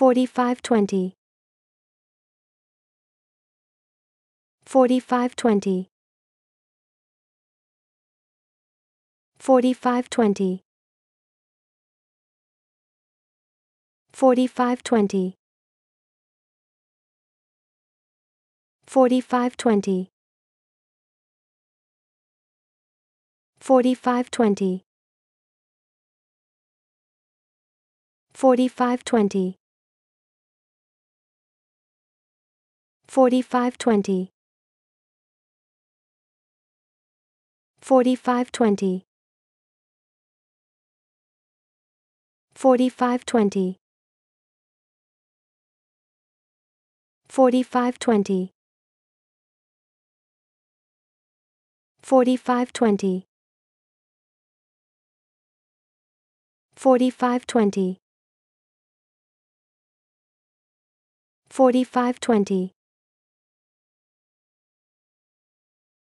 4520 4520 4520 4520 4520 4520 4520 4520 4520 4520 4520 4520 4520 4520